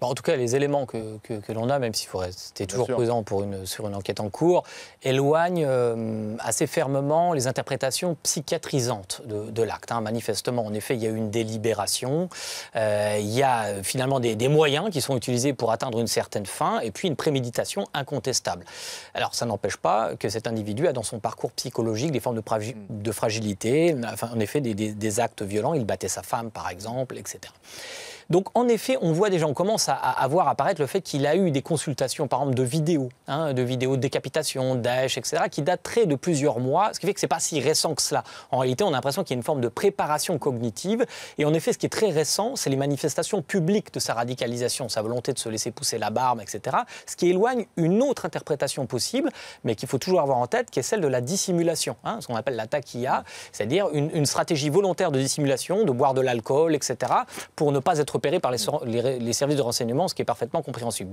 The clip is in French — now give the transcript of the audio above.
Bah, en tout cas, les éléments que, l'on a, même s'il faut rester toujours présent pour sur une enquête en cours, éloignent euh, assez fermement les interprétations psychiatrisantes de, l'acte. Hein. Manifestement, en effet, il y a eu une délibération, euh, il y a euh, finalement des, moyens qui sont utilisés pour atteindre une certaine fin, et puis une préméditation incontestable. Alors, ça n'empêche pas que cet individu a dans son parcours psychologique des formes de, mm. de fragilité, en effet, des actes violents. Il battait sa femme, par exemple, etc. Donc en effet, on voit déjà, on commence à, à voir apparaître le fait qu'il a eu des consultations, par exemple, de vidéos, hein, de vidéos de décapitation, Daesh, etc., qui dateraient de plusieurs mois, ce qui fait que c'est pas si récent que cela. En réalité, on a l'impression qu'il y a une forme de préparation cognitive. Et en effet, ce qui est très récent, c'est les manifestations publiques de sa radicalisation, sa volonté de se laisser pousser la barbe, etc., ce qui éloigne une autre interprétation possible, mais qu'il faut toujours avoir en tête, qui est celle de la dissimulation, hein, ce qu'on appelle la taquilla, c'est-à-dire une stratégie volontaire de dissimulation, de boire de l'alcool, etc., pour ne pas être par les, les services de renseignement, ce qui est parfaitement compréhensible.